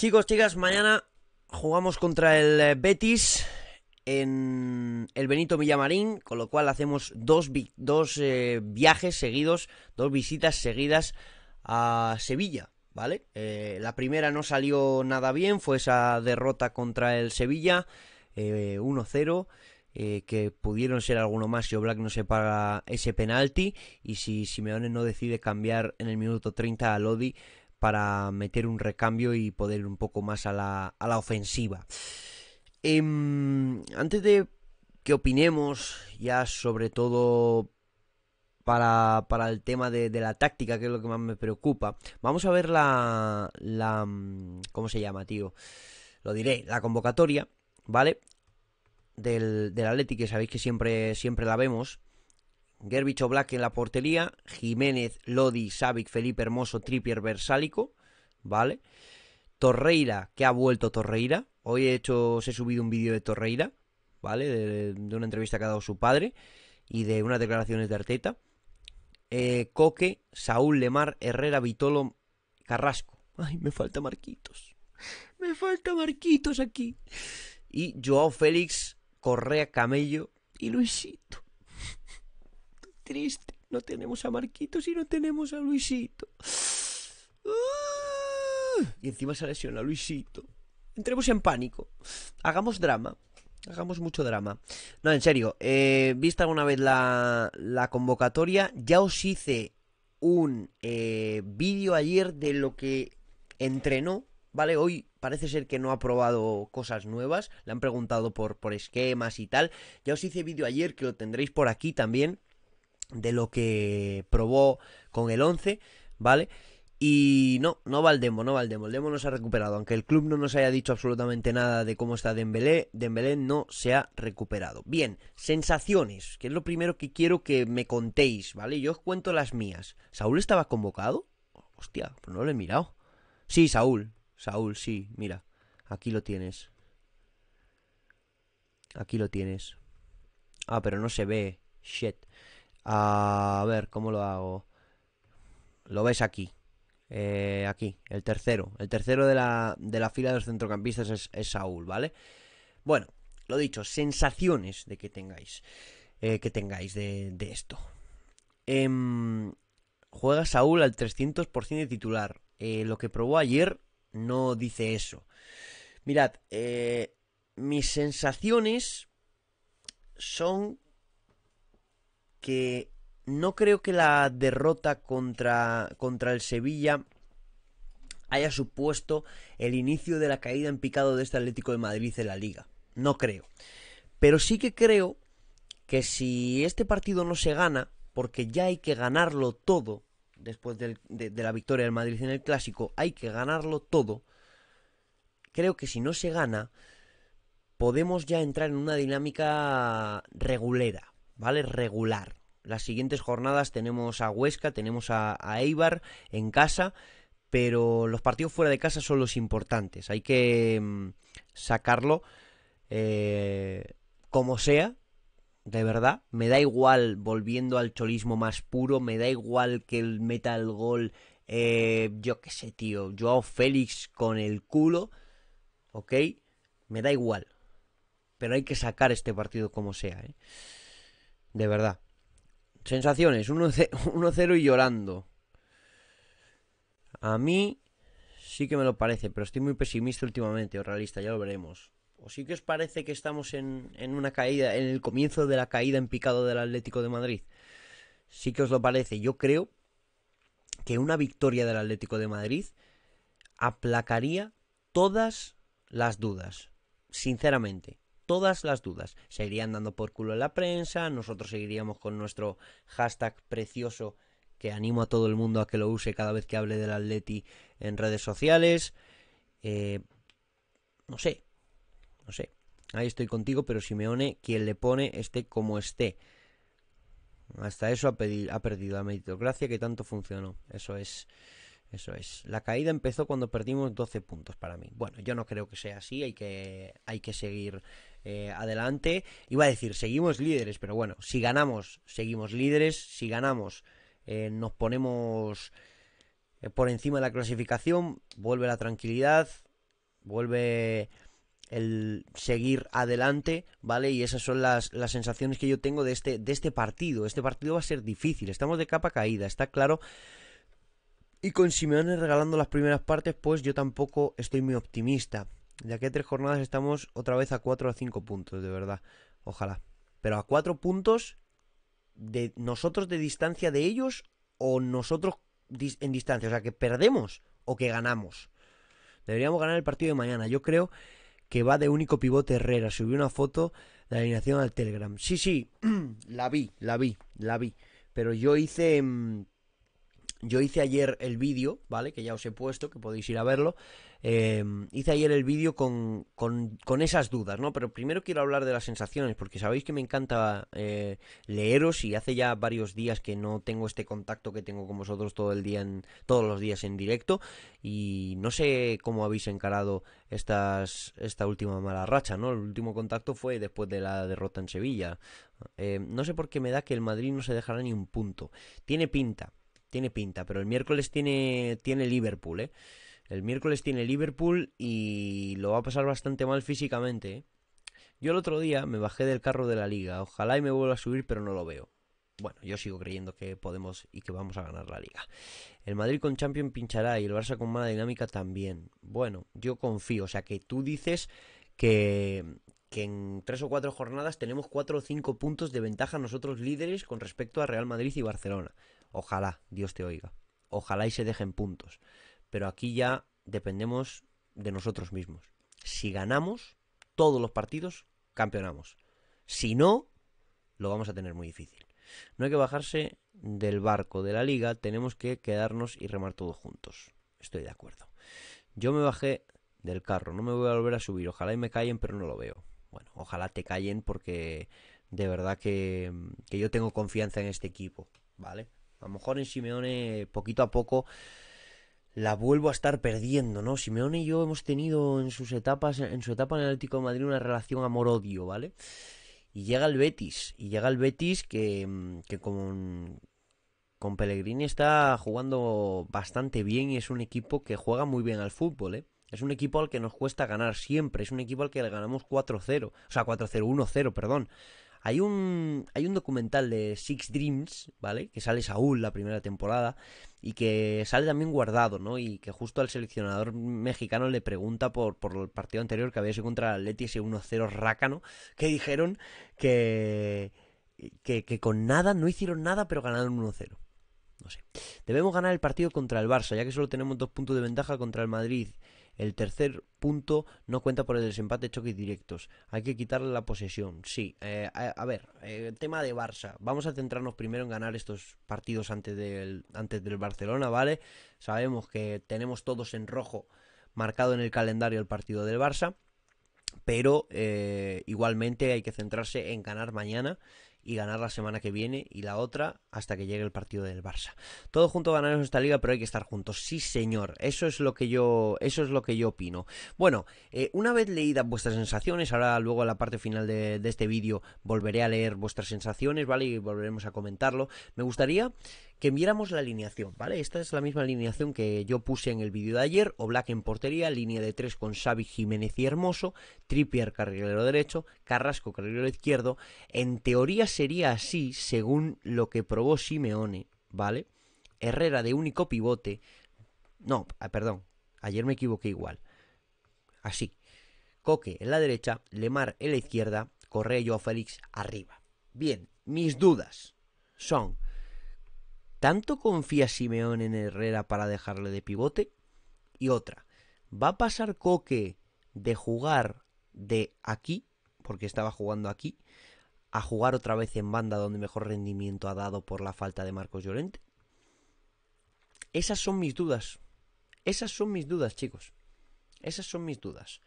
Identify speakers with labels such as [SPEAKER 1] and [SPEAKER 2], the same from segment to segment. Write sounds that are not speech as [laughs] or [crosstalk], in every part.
[SPEAKER 1] Chicos, chicas, mañana jugamos contra el eh, Betis en el Benito Villamarín, con lo cual hacemos dos, eh, viajes seguidos, dos visitas seguidas a Sevilla, ¿vale? Eh, la primera no salió nada bien, fue esa derrota contra el Sevilla, 1-0. que pudieron ser alguno más si Black no se paga ese penalti y si Simeone no decide cambiar en el minuto 30 a Lodi para meter un recambio y poder ir un poco más a la, a la ofensiva. Em, antes de que opinemos ya sobre todo para, el tema de, la táctica, que es lo que más me preocupa, vamos a ver la, la... Mm, ¿Cómo se llama, tío? Lo diré, la convocatoria, ¿vale? Del, del Atleti, que sabéis que siempre, siempre la vemos. Gerbicho Black en la portería, Jiménez, Lodi, Savic, Felipe Hermoso, Trippier, Versálico, ¿vale? Torreira, que ha vuelto Torreira. Hoy he hecho, os he subido un vídeo de Torreira, ¿vale? De, una entrevista que ha dado su padre y de unas declaraciones de Arteta. Eh, Coque, Saúl Lemar, Herrera, Vitolo, Carrasco. Ay, me falta Marquitos. Me falta Marquitos aquí. Y Joao Félix, Correa Camello y Luisito triste. No tenemos a Marquitos y no tenemos a Luisito. Ah, y encima se lesiona Luisito. Entremos en pánico. Hagamos drama. Hagamos mucho drama. No, en serio. Eh, vista alguna vez la, la convocatoria, ya os hice un eh, vídeo ayer de lo que entrenó, ¿vale? Hoy parece ser que no ha probado cosas nuevas, le han preguntado por, por esquemas y tal. Ya os hice vídeo ayer que lo tendréis por aquí también de lo que probó con el 11, ¿vale? Y no, no va el demo, no va el demo. El demo no se ha recuperado. Aunque el club no nos haya dicho absolutamente nada de cómo está Dembélé, Dembélé no se ha recuperado. Bien, sensaciones, que es lo primero que quiero que me contéis, ¿vale? Yo os cuento las mías. ¿Saúl estaba convocado? Hostia, pues no lo he mirado. Sí, Saúl. Saúl, sí, mira. Aquí lo tienes. Aquí lo tienes. Ah, pero no se ve. Shit. A ver, ¿cómo lo hago? Lo ves aquí. Eh, aquí, el tercero. El tercero de la, fila de los centrocampistas es, Saúl, ¿vale? Bueno, lo dicho, sensaciones de que tengáis. Eh, que tengáis de, esto. Em, juega Saúl al 300% de titular. Eh, lo que probó ayer no dice eso. Mirad, mis sensaciones son que no creo que la derrota contra, contra el Sevilla haya supuesto el inicio de la caída en picado de este Atlético de Madrid en la liga. No creo. Pero sí que creo que si este partido no se gana, porque ya hay que ganarlo todo, después de, de la victoria del Madrid en el clásico, hay que ganarlo todo, creo que si no se gana, podemos ya entrar en una dinámica regulera. ¿vale? Regular. Las siguientes jornadas tenemos a Huesca, tenemos a, Eibar en casa, pero los partidos fuera de casa son los importantes. Hay que mm, sacarlo eh, como sea, de verdad. Me da igual volviendo al cholismo más puro, me da igual que el meta el gol, eh, yo qué sé, tío, Joao Félix con el culo, ¿ok? Me da igual. Pero hay que sacar este partido como sea, ¿eh? De verdad. Sensaciones, 1-0 [laughs] y llorando. A mí sí que me lo parece, pero estoy muy pesimista últimamente, o realista, ya lo veremos. ¿O sí que os parece que estamos en, en una caída, en el comienzo de la caída en picado del Atlético de Madrid? Sí que os lo parece. Yo creo que una victoria del Atlético de Madrid aplacaría todas las dudas, sinceramente todas las dudas. Seguirían dando por culo en la prensa, nosotros seguiríamos con nuestro hashtag precioso que animo a todo el mundo a que lo use cada vez que hable del Atleti en redes sociales. Eh, no sé, no sé. Ahí estoy contigo, pero Simeone, quien le pone, esté como esté. Hasta eso ha, ha perdido la meritocracia que tanto funcionó. Eso es eso es. La caída empezó cuando perdimos 12 puntos para mí. Bueno, yo no creo que sea así, hay que, hay que seguir eh, adelante. Iba a decir, seguimos líderes, pero bueno, si ganamos, seguimos líderes. Si ganamos, eh, nos ponemos eh, por encima de la clasificación, vuelve la tranquilidad, vuelve el seguir adelante, ¿vale? Y esas son las, las, sensaciones que yo tengo de este, de este partido. Este partido va a ser difícil, estamos de capa caída, está claro y con Simeone regalando las primeras partes, pues yo tampoco estoy muy optimista. De aquí a tres jornadas estamos otra vez a cuatro o cinco puntos, de verdad. Ojalá. Pero a cuatro puntos de nosotros de distancia de ellos o nosotros en distancia. O sea, que perdemos o que ganamos. Deberíamos ganar el partido de mañana. Yo creo que va de único pivote Herrera. Subí una foto de la alineación al Telegram. Sí, sí, [clears throat] la vi, la vi, la vi. Pero yo hice... Mm, yo hice ayer el vídeo, ¿vale? Que ya os he puesto, que podéis ir a verlo. Eh, hice ayer el vídeo con, con, esas dudas, ¿no? Pero primero quiero hablar de las sensaciones, porque sabéis que me encanta eh, leeros y hace ya varios días que no tengo este contacto que tengo con vosotros todo el día, en, todos los días en directo. Y no sé cómo habéis encarado estas, esta última mala racha, ¿no? El último contacto fue después de la derrota en Sevilla. Eh, no sé por qué me da que el Madrid no se dejará ni un punto. Tiene pinta tiene pinta, pero el miércoles tiene, tiene Liverpool, ¿eh? El miércoles tiene Liverpool y lo va a pasar bastante mal físicamente. ¿eh? Yo el otro día me bajé del carro de la liga. Ojalá y me vuelva a subir, pero no lo veo. Bueno, yo sigo creyendo que podemos y que vamos a ganar la liga. El Madrid con Champion pinchará y el Barça con mala dinámica también. Bueno, yo confío. O sea que tú dices que, que en tres o cuatro jornadas tenemos cuatro o cinco puntos de ventaja nosotros líderes con respecto a Real Madrid y Barcelona. Ojalá Dios te oiga. Ojalá y se dejen puntos. Pero aquí ya dependemos de nosotros mismos. Si ganamos todos los partidos, campeonamos. Si no, lo vamos a tener muy difícil. No hay que bajarse del barco de la liga, tenemos que quedarnos y remar todos juntos. Estoy de acuerdo. Yo me bajé del carro, no me voy a volver a subir. Ojalá y me callen, pero no lo veo. Bueno, ojalá te callen porque de verdad que, que yo tengo confianza en este equipo, ¿vale? A lo mejor en Simeone, poquito a poco, la vuelvo a estar perdiendo, ¿no? Simeone y yo hemos tenido en sus etapas, en su etapa en el Atlético de Madrid, una relación amor-odio, ¿vale? Y llega el Betis, y llega el Betis que, que con, con Pellegrini está jugando bastante bien y es un equipo que juega muy bien al fútbol, ¿eh? Es un equipo al que nos cuesta ganar siempre, es un equipo al que le ganamos 4-0, o sea, 4-0, 1-0, perdón. Hay un, hay un documental de Six Dreams, ¿vale? Que sale Saúl la primera temporada y que sale también guardado, ¿no? Y que justo al seleccionador mexicano le pregunta por, por el partido anterior que había sido contra el Atleti ese 1-0 rácano, que dijeron que, que, que con nada, no hicieron nada, pero ganaron 1-0. No sé. Debemos ganar el partido contra el Barça, ya que solo tenemos dos puntos de ventaja contra el Madrid el tercer punto no cuenta por el desempate choques directos. Hay que quitarle la posesión. Sí, eh, a, ver, el eh, tema de Barça. Vamos a centrarnos primero en ganar estos partidos antes del, antes del Barcelona, ¿vale? Sabemos que tenemos todos en rojo marcado en el calendario el partido del Barça pero eh, igualmente hay que centrarse en ganar mañana y ganar la semana que viene y la otra hasta que llegue el partido del Barça. Todo junto ganaremos esta liga, pero hay que estar juntos. Sí, señor. Eso es lo que yo, eso es lo que yo opino. Bueno, eh, una vez leídas vuestras sensaciones, ahora luego en la parte final de, este vídeo volveré a leer vuestras sensaciones, ¿vale? Y volveremos a comentarlo. Me gustaría que viéramos la alineación, ¿vale? Esta es la misma alineación que yo puse en el vídeo de ayer, o Black en portería, línea de tres con Xavi Jiménez y Hermoso, Trippier carrilero derecho, Carrasco carrilero izquierdo. En teoría sería así según lo que probó Simeone, ¿vale? Herrera de único pivote. No, ah, perdón, ayer me equivoqué igual. Así. Coque en la derecha, Lemar en la izquierda, Correa y Félix arriba. Bien, mis dudas son, ¿tanto confía Simeone en Herrera para dejarle de pivote? Y otra, ¿va a pasar Coque de jugar de aquí, porque estaba jugando aquí, a jugar otra vez en banda donde mejor rendimiento ha dado por la falta de Marcos Llorente? Esas son mis dudas. Esas son mis dudas, chicos. Esas son mis dudas.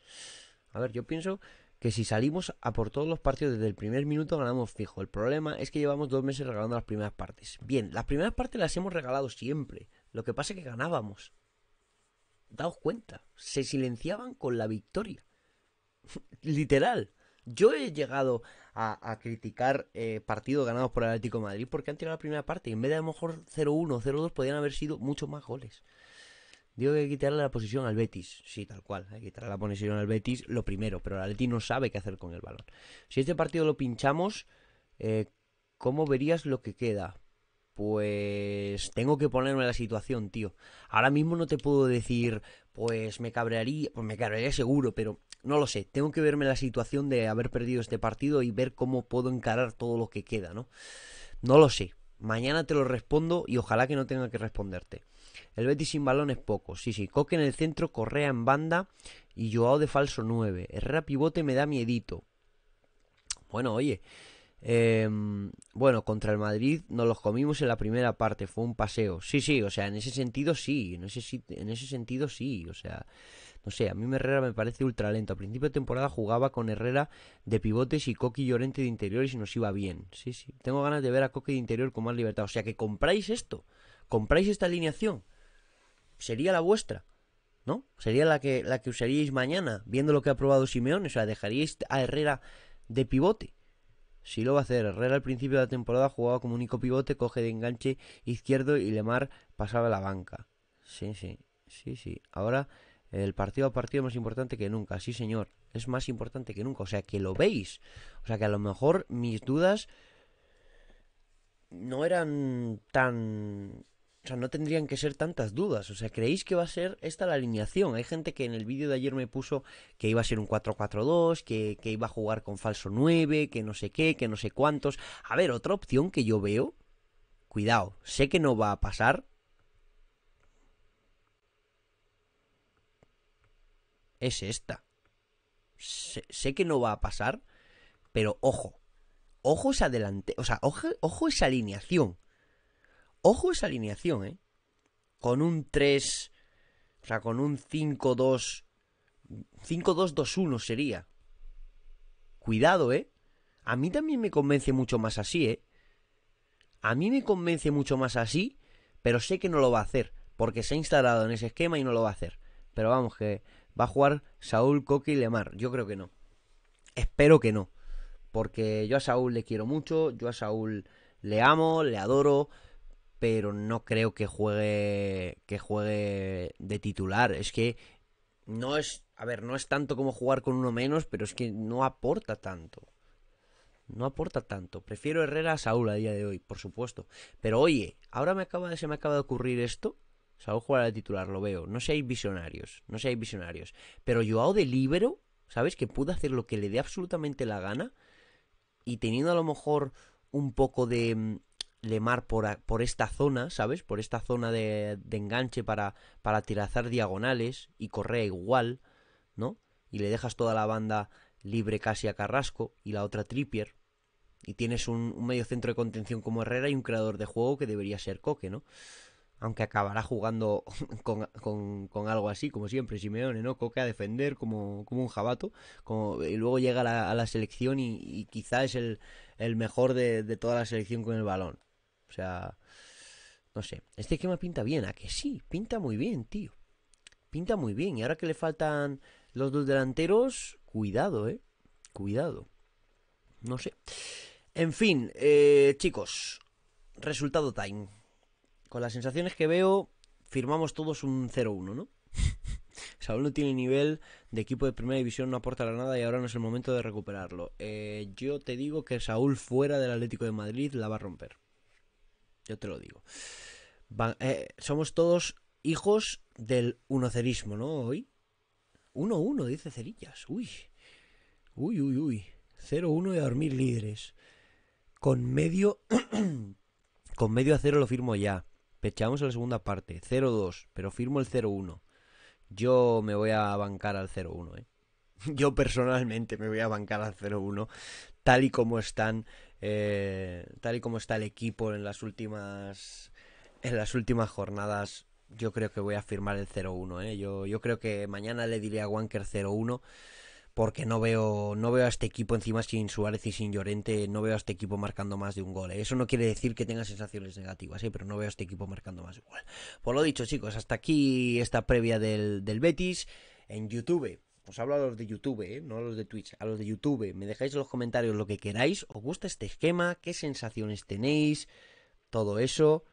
[SPEAKER 1] A ver, yo pienso que si salimos a por todos los partidos desde el primer minuto ganamos fijo. El problema es que llevamos dos meses regalando las primeras partes. Bien, las primeras partes las hemos regalado siempre. Lo que pasa es que ganábamos. Daos cuenta, se silenciaban con la victoria. [laughs] Literal. Yo he llegado a, criticar eh, partidos ganados por el Atlético Madrid porque han tirado la primera parte. Y en vez de a lo mejor 0-1, 0-2, podrían haber sido muchos más goles. Digo que hay que quitarle la posición al Betis. Sí, tal cual. Hay que quitarle la posición al Betis lo primero. Pero el Atlético no sabe qué hacer con el balón. Si este partido lo pinchamos, eh, ¿cómo verías lo que queda? Pues tengo que ponerme la situación, tío. Ahora mismo no te puedo decir, pues me cabrearía, pues me cabrearía seguro, pero no lo sé. Tengo que verme la situación de haber perdido este partido y ver cómo puedo encarar todo lo que queda, ¿no? No lo sé. Mañana te lo respondo y ojalá que no tenga que responderte. El Betis sin balón es poco. Sí, sí. Coque en el centro, Correa en banda y Joao de falso 9. Herrera pivote me da miedito. Bueno, oye, Em, bueno, contra el Madrid nos los comimos en la primera parte, fue un paseo. Sí, sí, o sea, en ese sentido sí, en ese, en ese sentido sí, o sea, no sé, a mí Herrera me parece ultra lento. A principio de temporada jugaba con Herrera de pivotes y Coqui Llorente de interiores y nos iba bien. Sí, sí, tengo ganas de ver a Coqui de interior con más libertad. O sea, que compráis esto, compráis esta alineación, sería la vuestra. ¿No? Sería la que, la que usaríais mañana, viendo lo que ha probado Simeone. O sea, dejaríais a Herrera de pivote. Sí lo va a hacer. Herrera al principio de la temporada jugaba como único pivote, coge de enganche izquierdo y Lemar pasaba a la banca. Sí, sí, sí, sí. Ahora el partido a partido es más importante que nunca. Sí, señor. Es más importante que nunca. O sea, que lo veis. O sea, que a lo mejor mis dudas no eran tan o sea, no tendrían que ser tantas dudas. O sea, ¿creéis que va a ser esta la alineación? Hay gente que en el vídeo de ayer me puso que iba a ser un 4-4-2, que, iba a jugar con falso 9, que no sé qué, que no sé cuántos. A ver, otra opción que yo veo. Cuidado, sé que no va a pasar. Es esta. Sé, que no va a pasar, pero ojo. Ojo es adelante. O sea, ojo, ojo esa alineación. Ojo esa alineación, ¿eh? Con un 3, o sea, con un 5-2, 5-2-2-1 sería. Cuidado, ¿eh? A mí también me convence mucho más así, ¿eh? A mí me convence mucho más así, pero sé que no lo va a hacer, porque se ha instalado en ese esquema y no lo va a hacer. Pero vamos, que va a jugar Saúl, Coque y Lemar. Yo creo que no. Espero que no. Porque yo a Saúl le quiero mucho, yo a Saúl le amo, le adoro, pero no creo que juegue que juegue de titular. Es que no es, a ver, no es tanto como jugar con uno menos, pero es que no aporta tanto. No aporta tanto. Prefiero Herrera a Saúl a día de hoy, por supuesto. Pero oye, ahora me acaba, se me acaba de ocurrir esto. Saúl jugará de titular, lo veo. No hay visionarios, no sé, hay visionarios. Pero Joao de libero, ¿sabes? Que pude hacer lo que le dé absolutamente la gana. Y teniendo a lo mejor un poco de Lemar por, por esta zona, ¿sabes? Por esta zona de, de enganche para, para diagonales y Correa igual, ¿no? Y le dejas toda la banda libre casi a Carrasco y la otra Trippier. Y tienes un, medio centro de contención como Herrera y un creador de juego que debería ser Coque, ¿no? aunque acabará jugando [laughs] con, algo así, como siempre, Simeone, ¿no? Coque a defender como, como un jabato, y luego llega a la, selección y, quizá es el, mejor de, toda la selección con el balón. O sea, no sé. Este esquema pinta bien, ¿a que sí? Pinta muy bien, tío. Pinta muy bien. Y ahora que le faltan los dos delanteros, cuidado, ¿eh? Cuidado. No sé. En fin, eh, chicos. Resultado time. Con las sensaciones que veo, firmamos todos un 0-1, ¿no? [laughs] Saúl no tiene nivel de equipo de primera división, no aporta la nada y ahora no es el momento de recuperarlo. Eh, yo te digo que Saúl fuera del Atlético de Madrid la va a romper. Yo te lo digo. Eh, somos todos hijos del unocerismo, ¿no? Hoy. 1-1, uno, dice Cerillas. Uy. Uy, uy, uy. 0-1 y a dormir líderes. Con medio. [clears throat] con medio a cero lo firmo ya. Pechamos a la segunda parte. 0-2. Pero firmo el 0-1. Yo me voy a bancar al 0-1, ¿eh? [laughs] Yo personalmente me voy a bancar al 0-1. Tal y como están eh, tal y como está el equipo en las últimas en las últimas jornadas, yo creo que voy a firmar el 0-1. Eh. Yo, yo creo que mañana le diré a Wanker 0-1 porque no veo, no veo a este equipo encima sin Suárez y sin Llorente, no veo a este equipo marcando más de un gol. Eh. Eso no quiere decir que tenga sensaciones negativas, pero no veo a este equipo marcando más de un Por lo dicho, chicos, hasta aquí esta previa del, del Betis en YouTube os pues hablo a los de YouTube, ¿eh? no a los de Twitch, a los de YouTube, me dejáis en los comentarios lo que queráis, os gusta este esquema, qué sensaciones tenéis, todo eso.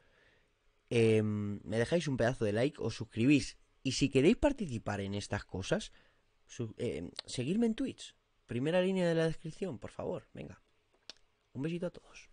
[SPEAKER 1] Em, me dejáis un pedazo de like, os suscribís. Y si queréis participar en estas cosas, em, seguidme en Twitch. Primera línea de la descripción, por favor. Venga. Un besito a todos.